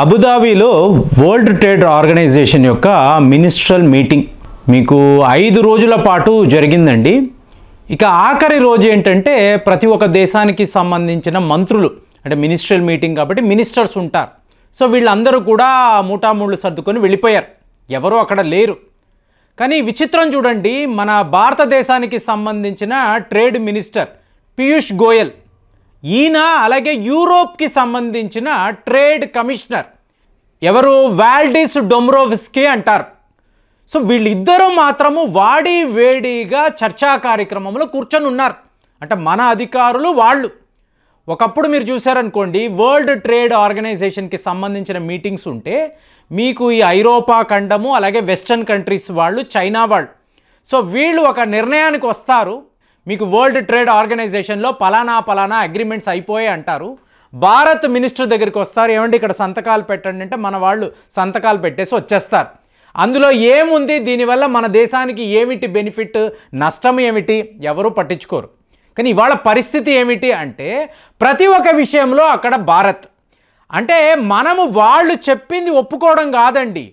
అబుదాబీలో world trade organisation యొక్క ministerial meeting మీకు ఐదు రోజుల పాటు జరిగిందండి ఇక ఆఖరి రోజు ఏంటంటే ప్రతి ఒక్క దేశానికి సంబంధించిన మంత్రులు అంటే మినిస్ట్రల్ మీటింగ్ కాబట్టి మినిస్టర్స్ ఉంటారు సో వీళ్ళందరూ కూడా మూటామూళ్ళు సర్దుకొని వెళ్ళిపోయారు ఎవరూ అక్కడ లేరు కానీ విచిత్రం చూడండి మన భారతదేశానికి సంబంధించిన ట్రేడ్ మినిస్టర్ పీయూష్ గోయల్ ఈయన అలాగే యూరోప్కి సంబంధించిన ట్రేడ్ కమిషనర్ ఎవరు వాల్డిస్ డొమ్రోవిస్కీ అంటారు సో వీళ్ళిద్దరూ మాత్రము వాడి వేడిగా చర్చా కార్యక్రమంలో కూర్చొని ఉన్నారు అంటే మన అధికారులు వాళ్ళు ఒకప్పుడు మీరు చూసారనుకోండి వరల్డ్ ట్రేడ్ ఆర్గనైజేషన్కి సంబంధించిన మీటింగ్స్ ఉంటే మీకు ఈ ఐరోపా ఖండము అలాగే వెస్టర్న్ కంట్రీస్ వాళ్ళు చైనా వాళ్ళు సో వీళ్ళు ఒక నిర్ణయానికి వస్తారు మీకు వరల్డ్ ట్రేడ్ ఆర్గనైజేషన్లో పలానా పలానా అగ్రిమెంట్స్ అయిపోయాయి అంటారు భారత్ మినిస్టర్ దగ్గరికి వస్తారు ఏమండి ఇక్కడ సంతకాలు పెట్టండి అంటే మన వాళ్ళు సంతకాలు పెట్టేసి వచ్చేస్తారు అందులో ఏముంది దీనివల్ల మన దేశానికి ఏమిటి బెనిఫిట్ నష్టం ఏమిటి ఎవరూ పట్టించుకోరు కానీ ఇవాళ పరిస్థితి ఏమిటి అంటే ప్రతి ఒక్క విషయంలో అక్కడ భారత్ అంటే మనము వాళ్ళు చెప్పింది ఒప్పుకోవడం కాదండి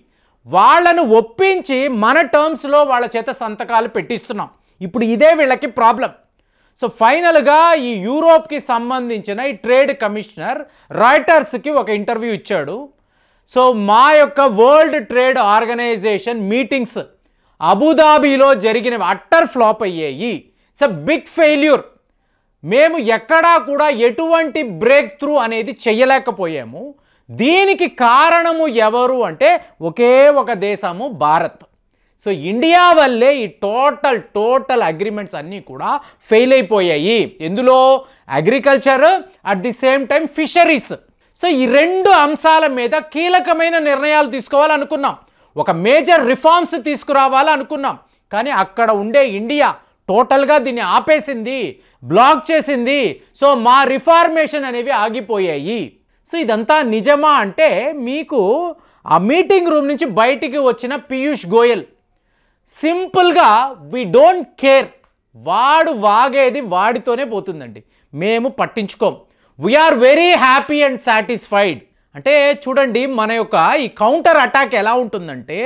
వాళ్ళను ఒప్పించి మన టర్మ్స్లో వాళ్ళ చేత సంతకాలు పెట్టిస్తున్నాం ఇప్పుడు ఇదే వీళ్ళకి ప్రాబ్లం సో ఫైనల్గా ఈ యూరోప్కి సంబంధించిన ఈ ట్రేడ్ కమిషనర్ రాయిటర్స్కి ఒక ఇంటర్వ్యూ ఇచ్చాడు సో మా యొక్క వరల్డ్ ట్రేడ్ ఆర్గనైజేషన్ మీటింగ్స్ అబుదాబీలో జరిగినవి అట్టర్ ఫ్లాప్ అయ్యాయి ఇట్స్ అ బిగ్ ఫెయిల్యూర్ మేము ఎక్కడా కూడా ఎటువంటి బ్రేక్ త్రూ అనేది చేయలేకపోయాము దీనికి కారణము ఎవరు అంటే ఒకే ఒక దేశము భారత్ సో ఇండియా వల్లే ఈ టోటల్ టోటల్ అగ్రిమెంట్స్ అన్నీ కూడా ఫెయిల్ అయిపోయాయి ఎందులో agriculture at the same time fisheries so ఈ రెండు అంశాల మీద కీలకమైన నిర్ణయాలు తీసుకోవాలనుకున్నాం ఒక మేజర్ రిఫార్మ్స్ తీసుకురావాలనుకున్నాం కానీ అక్కడ ఉండే ఇండియా టోటల్గా దీన్ని ఆపేసింది బ్లాక్ చేసింది సో మా రిఫార్మేషన్ అనేవి ఆగిపోయాయి సో ఇదంతా నిజమా అంటే మీకు ఆ మీటింగ్ రూమ్ నుంచి బయటికి వచ్చిన పీయూష్ గోయల్ సింపుల్గా వీ డోంట్ కేర్ వాడు వాగేది వాడితోనే పోతుందండి మేము పట్టించుకోం we are very happy and satisfied అంటే చూడండి మన యొక్క ఈ కౌంటర్ అటాక్ ఎలా ఉంటుందంటే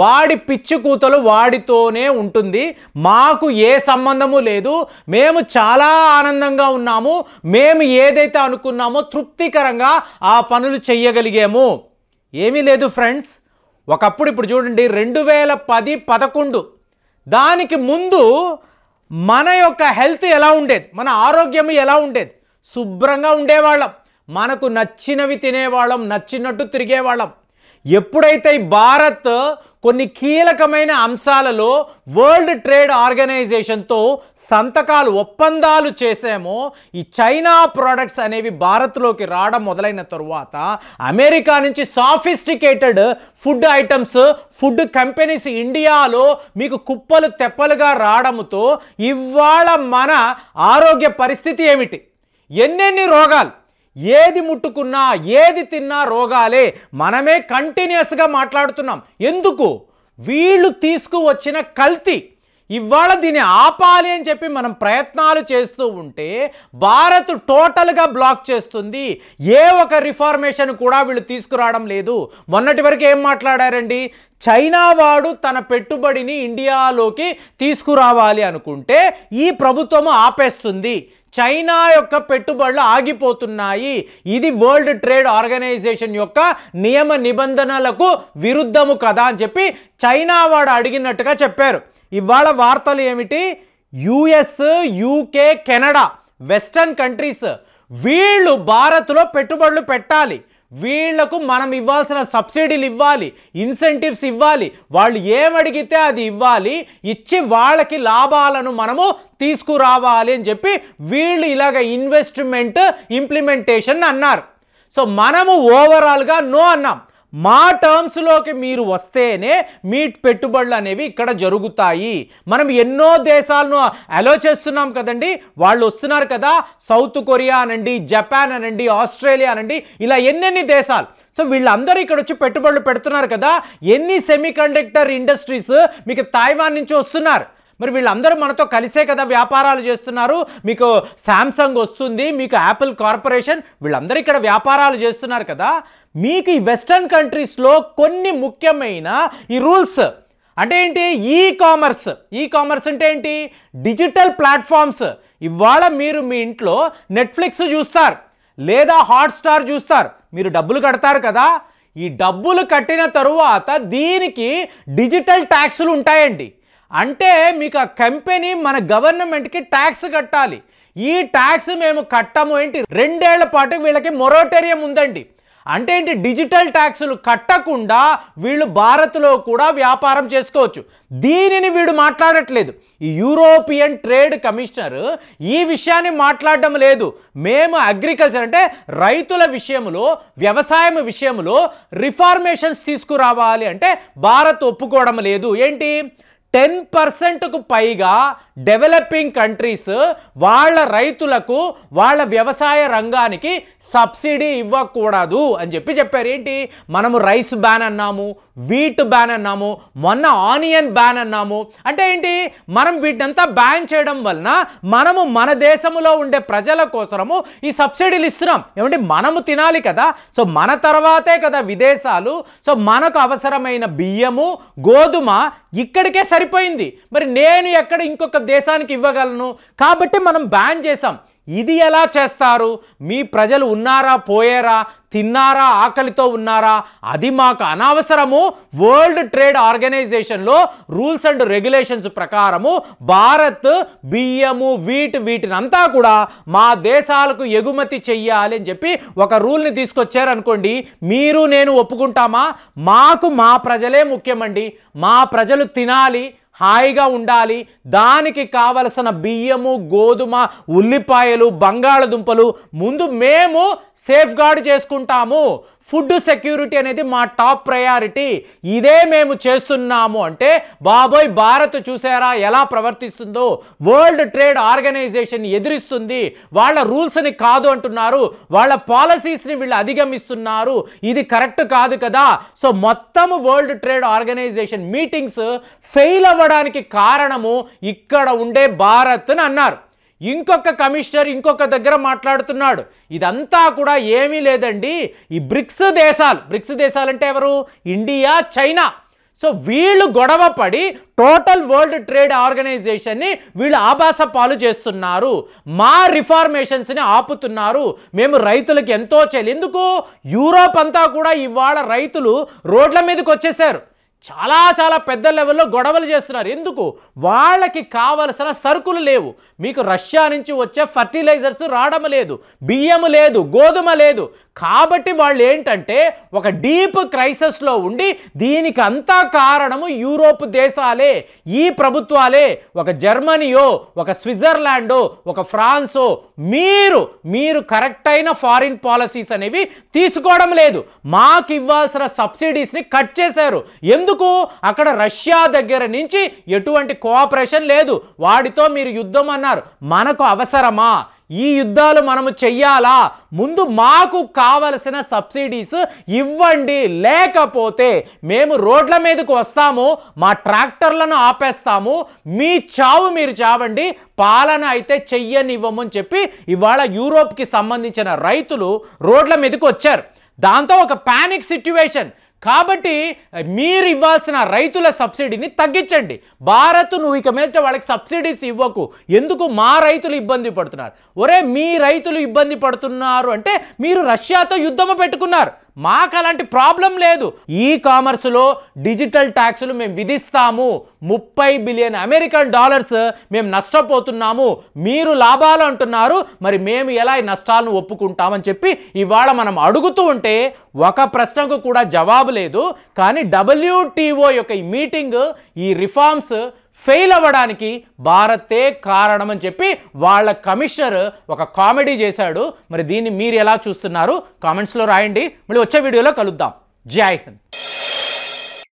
వాడి పిచ్చి కూతలు వాడితోనే ఉంటుంది మాకు ఏ సంబంధము లేదు మేము చాలా ఆనందంగా ఉన్నాము మేము ఏదైతే అనుకున్నామో తృప్తికరంగా ఆ పనులు చెయ్యగలిగాము ఏమీ లేదు ఫ్రెండ్స్ ఒకప్పుడు ఇప్పుడు చూడండి రెండు వేల పది పదకొండు దానికి ముందు మన యొక్క హెల్త్ ఎలా ఉండేది మన ఆరోగ్యం ఎలా ఉండేది శుభ్రంగా ఉండేవాళ్ళం మనకు నచ్చినవి తినేవాళ్ళం నచ్చినట్టు తిరిగేవాళ్ళం ఎప్పుడైతే భారత్ కొన్ని కీలకమైన అంశాలలో వరల్డ్ ట్రేడ్ ఆర్గనైజేషన్తో సంతకాలు ఒప్పందాలు చేసామో ఈ చైనా ప్రోడక్ట్స్ అనేవి భారత్లోకి రావడం మొదలైన తరువాత అమెరికా నుంచి sophisticated food items food companies ఇండియాలో మీకు కుప్పలు తెప్పలుగా రావడంతో ఇవాళ మన ఆరోగ్య పరిస్థితి ఏమిటి ఎన్నెన్ని రోగాలు ఏది ముట్టుకున్నా ఏది తిన్నా రోగాలే మనమే కంటిన్యూస్గా మాట్లాడుతున్నాం ఎందుకు వీళ్ళు తీసుకువచ్చిన కల్తీ ఇవాళ దీన్ని ఆపాలి అని చెప్పి మనం ప్రయత్నాలు చేస్తూ ఉంటే భారత్ టోటల్గా బ్లాక్ చేస్తుంది ఏ ఒక రిఫార్మేషన్ కూడా వీళ్ళు తీసుకురావడం లేదు మొన్నటి వరకు ఏం మాట్లాడారండి చైనా వాడు తన పెట్టుబడిని ఇండియాలోకి తీసుకురావాలి అనుకుంటే ఈ ప్రభుత్వము ఆపేస్తుంది చైనా యొక్క పెట్టుబడులు ఆగిపోతున్నాయి ఇది వరల్డ్ ట్రేడ్ ఆర్గనైజేషన్ యొక్క నియమ నిబంధనలకు విరుద్ధము కదా అని చెప్పి చైనా వాడు అడిగినట్టుగా చెప్పారు ఇవాళ వార్తలు ఏమిటి US UK Canada western countries వీళ్ళు భారత్లో పెట్టుబడులు పెట్టాలి వీళ్లకు మనం ఇవ్వాల్సిన సబ్సిడీలు ఇవ్వాలి ఇన్సెంటివ్స్ ఇవ్వాలి వాళ్ళు ఏమడిగితే అది ఇవ్వాలి ఇచ్చి వాళ్ళకి లాభాలను మనము తీసుకురావాలి అని చెప్పి వీళ్ళు ఇలాగ ఇన్వెస్ట్మెంట్ ఇంప్లిమెంటేషన్ అన్నారు సో మనము ఓవరాల్గా నో అన్నాం మా టర్మ్స్లోకి మీరు వస్తేనే మీ పెట్టుబడులు అనేవి ఇక్కడ జరుగుతాయి మనం ఎన్నో దేశాలను అలో చేస్తున్నాం కదండి వాళ్ళు వస్తున్నారు కదా సౌత్ కొరియా అనండి జపాన్ అనండి ఆస్ట్రేలియా అనండి ఇలా ఎన్నెన్ని దేశాలు సో వీళ్ళందరూ ఇక్కడ వచ్చి పెట్టుబడులు పెడుతున్నారు కదా ఎన్ని సెమీకండక్టర్ ఇండస్ట్రీస్ మీకు తాయివాన్ నుంచి వస్తున్నారు మరి వీళ్ళందరూ మనతో కలిసే కదా వ్యాపారాలు చేస్తున్నారు మీకు శాంసంగ్ వస్తుంది మీకు యాపిల్ కార్పొరేషన్ వీళ్ళందరూ ఇక్కడ వ్యాపారాలు చేస్తున్నారు కదా మీకు ఈ వెస్టర్న్ కంట్రీస్లో కొన్ని ముఖ్యమైన ఈ రూల్స్ అంటే ఏంటి ఈ కామర్స్ ఈ కామర్స్ అంటే ఏంటి డిజిటల్ ప్లాట్ఫామ్స్ ఇవాళ మీరు మీ ఇంట్లో నెట్ఫ్లిక్స్ చూస్తారు లేదా హాట్స్టార్ చూస్తారు మీరు డబ్బులు కడతారు కదా ఈ డబ్బులు కట్టిన తరువాత దీనికి డిజిటల్ ట్యాక్సులు ఉంటాయండి అంటే మీకు ఆ కంపెనీ మన గవర్నమెంట్కి ట్యాక్స్ కట్టాలి ఈ ట్యాక్స్ మేము కట్టము ఏంటి రెండేళ్ల పాటు వీళ్ళకి మొరటోరియం ఉందండి అంటే ఏంటి డిజిటల్ ట్యాక్సులు కట్టకుండా వీళ్ళు భారత్లో కూడా వ్యాపారం చేసుకోవచ్చు దీనిని వీడు మాట్లాడట్లేదు ఈ యూరోపియన్ ట్రేడ్ కమిషనర్ ఈ విషయాన్ని మాట్లాడడం లేదు మేము అగ్రికల్చర్ అంటే రైతుల విషయంలో వ్యవసాయం విషయంలో రిఫార్మేషన్స్ తీసుకురావాలి అంటే భారత్ ఒప్పుకోవడం లేదు ఏంటి టెన్ పర్సెంట్కు పైగా డెవలపింగ్ కంట్రీస్ వాళ్ళ రైతులకు వాళ్ళ వ్యవసాయ రంగానికి సబ్సిడీ ఇవ్వకూడదు అని చెప్పి చెప్పారు ఏంటి మనము రైస్ బ్యాన్ అన్నాము వీట్ బ్యాన్ అన్నాము మొన్న ఆనియన్ బ్యాన్ అన్నాము అంటే ఏంటి మనం వీటంతా బ్యాన్ చేయడం వలన మనము మన దేశంలో ఉండే ప్రజల కోసము ఈ సబ్సిడీలు ఇస్తున్నాం ఏమంటే మనము తినాలి కదా సో మన తర్వాతే కదా విదేశాలు సో మనకు అవసరమైన బియ్యము గోధుమ ఇక్కడికే సరిపోయింది మరి నేను ఎక్కడ ఇంకొక దేశానికి ఇవ్వగలను కాబట్టి మనం బ్యాన్ చేసాం ఇది ఎలా చేస్తారు మీ ప్రజలు ఉన్నారా పోయారా తిన్నారా ఆకలితో ఉన్నారా అది మాకు అనవసరము వరల్డ్ ట్రేడ్ ఆర్గనైజేషన్లో రూల్స్ అండ్ రెగ్యులేషన్స్ ప్రకారము భారత్ బియ్యము వీట్ వీటినంతా కూడా మా దేశాలకు ఎగుమతి చెయ్యాలి అని చెప్పి ఒక రూల్ని తీసుకొచ్చారనుకోండి మీరు నేను ఒప్పుకుంటామా మాకు మా ప్రజలే ముఖ్యమండి మా ప్రజలు తినాలి హాయిగా ఉండాలి దానికి కావలసిన బియ్యము గోధుమ ఉల్లిపాయలు బంగాళదుంపలు ముందు మేము గార్డ్ చేసుకుంటాము ఫుడ్ సెక్యూరిటీ అనేది మా టాప్ ప్రయారిటీ ఇదే మేము చేస్తున్నాము అంటే బాబోయ్ భారత్ చూసారా ఎలా ప్రవర్తిస్తుందో వరల్డ్ ట్రేడ్ ఆర్గనైజేషన్ ఎదిరిస్తుంది వాళ్ళ రూల్స్ని కాదు అంటున్నారు వాళ్ళ పాలసీస్ని వీళ్ళు అధిగమిస్తున్నారు ఇది కరెక్ట్ కాదు కదా సో మొత్తం World trade Organization meetings fail అవ్వడానికి కారణము ఇక్కడ ఉండే భారత్ అని అన్నారు ఇంకొక కమిషనర్ ఇంకొక దగ్గర మాట్లాడుతున్నాడు ఇదంతా కూడా ఏమీ లేదండి ఈ బ్రిక్స్ దేశాలు బ్రిక్స్ దేశాలంటే ఎవరు ఇండియా చైనా సో వీళ్ళు గొడవ పడి టోటల్ వరల్డ్ ట్రేడ్ ఆర్గనైజేషన్ని వీళ్ళు ఆభాస పాలు చేస్తున్నారు మా రిఫార్మేషన్స్ని ఆపుతున్నారు మేము రైతులకు ఎంతో చేయాలి ఎందుకు యూరోప్ అంతా కూడా ఇవాళ రైతులు రోడ్ల మీదకి వచ్చేసారు చాలా చాలా పెద్ద లెవెల్లో గొడవలు చేస్తున్నారు ఎందుకు వాళ్ళకి కావలసిన సరుకులు లేవు మీకు రష్యా నుంచి వచ్చే ఫర్టిలైజర్స్ రావడం లేదు బియ్యం లేదు గోధుమ లేదు కాబట్టి వాళ్ళు ఏంటంటే ఒక డీప్ క్రైసిస్లో ఉండి దీనికి అంతా కారణము యూరోప్ దేశాలే ఈ ప్రభుత్వాలే ఒక జర్మనీయో ఒక స్విట్జర్లాండో ఒక ఫ్రాన్సో మీరు మీరు కరెక్ట్ అయిన ఫారిన్ పాలసీస్ అనేవి తీసుకోవడం లేదు మాకు ఇవ్వాల్సిన సబ్సిడీస్ని కట్ చేశారు ఎందుకు అక్కడ రష్యా దగ్గర నుంచి ఎటువంటి కోఆపరేషన్ లేదు వాడితో మీరు యుద్ధం అన్నారు మనకు అవసరమా ఈ యుద్ధాలు మనము చెయ్యాలా ముందు మాకు కావలసిన సబ్సిడీస్ ఇవ్వండి లేకపోతే మేము రోడ్ల మీదకు వస్తాము మా ట్రాక్టర్లను ఆపేస్తాము మీ చావు మీరు చావండి పాలన అయితే చెయ్యనివ్వమని చెప్పి ఇవాళ యూరోప్కి సంబంధించిన రైతులు రోడ్ల మీదకు వచ్చారు దాంతో ఒక ప్యానిక్ సిట్యువేషన్ కాబట్టి మీరు ఇవ్వాల్సిన రైతుల సబ్సిడీని తగ్గించండి భారత్ నువ్వు ఇక మీద వాళ్ళకి సబ్సిడీస్ ఇవ్వకు ఎందుకు మా రైతులు ఇబ్బంది పడుతున్నారు ఒరే మీ రైతులు ఇబ్బంది పడుతున్నారు అంటే మీరు రష్యాతో యుద్ధము పెట్టుకున్నారు మాకు అలాంటి ప్రాబ్లం లేదు ఈ కామర్స్లో డిజిటల్ ట్యాక్స్లు మేము విధిస్తాము ముప్పై బిలియన్ అమెరికన్ డాలర్స్ మేము నష్టపోతున్నాము మీరు లాభాలు అంటున్నారు మరి మేము ఎలా ఈ నష్టాలను ఒప్పుకుంటామని చెప్పి ఇవాళ మనం అడుగుతూ ఉంటే ఒక ప్రశ్నకు కూడా జవాబు లేదు కానీ డబ్ల్యూటీఓ యొక్క ఈ మీటింగ్ ఈ రిఫార్మ్స్ ఫెయిల్ అవ్వడానికి భారతే కారణం అని చెప్పి వాళ్ళ కమిషనర్ ఒక కామెడీ చేశాడు మరి దీన్ని మీరు ఎలా చూస్తున్నారు కామెంట్స్లో రాయండి మళ్ళీ వచ్చే వీడియోలో కలుద్దాం జై హింద్